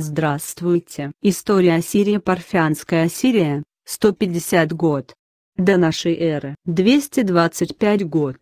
Здравствуйте! История Ассирии Парфянская Ассирия, 150 год. До нашей эры 225 год.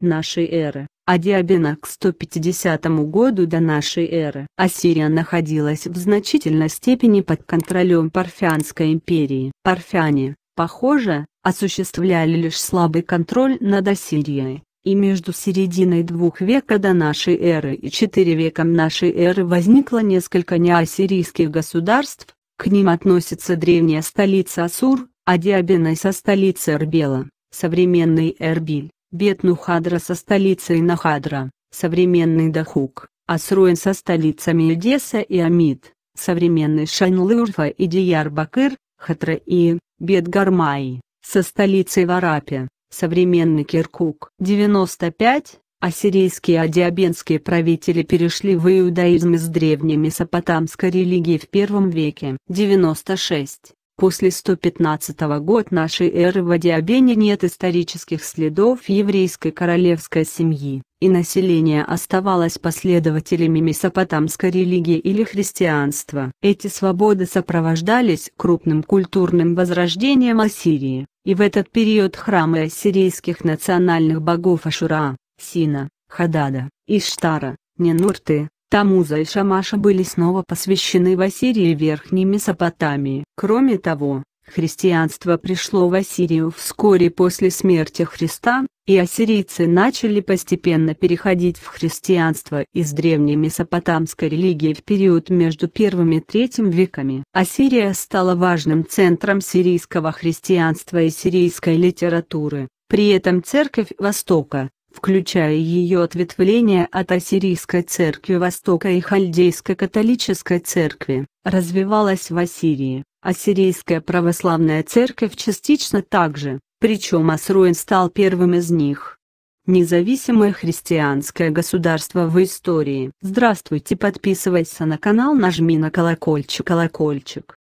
Нашей эры, Адиабина к 150 году до нашей эры. Ассирия находилась в значительной степени под контролем Парфянской империи. Парфяне, похоже, осуществляли лишь слабый контроль над Ассирией и между серединой двух века до нашей эры и четыре веком нашей эры возникло несколько неассирийских государств, к ним относится древняя столица Асур, Адиабена со столицей Эрбела, современный Эрбиль, Бетнухадра со столицей Нахадра, современный Дахук, Асруэн со столицами Эдеса и Амид, современный Шанлурфа и Диярбакыр, Хатра и Бетгармай, со столицей Варапе, современный Киркук. 95. Ассирийские адиабенские правители перешли в иудаизм из древней месопотамской религии в первом веке. 96. После 115 года нашей эры в Адиабене нет исторических следов еврейской королевской семьи, и население оставалось последователями месопотамской религии или христианства. Эти свободы сопровождались крупным культурным возрождением Ассирии и в этот период храмы ассирийских национальных богов Ашура, Сина, Хадада, Иштара, Ненурты, Тамуза и Шамаша были снова посвящены в Ассирии и Верхней Месопотамии. Кроме того, Христианство пришло в Ассирию вскоре после смерти Христа, и ассирийцы начали постепенно переходить в христианство из древней месопотамской религии в период между первыми и третьим веками. Ассирия стала важным центром сирийского христианства и сирийской литературы, при этом церковь Востока, включая ее ответвление от Ассирийской церкви Востока и Хальдейской католической церкви, развивалась в Ассирии, Ассирийская православная церковь частично также, причем Асруэн стал первым из них. Независимое христианское государство в истории. Здравствуйте, подписывайся на канал, нажми на колокольчик, колокольчик.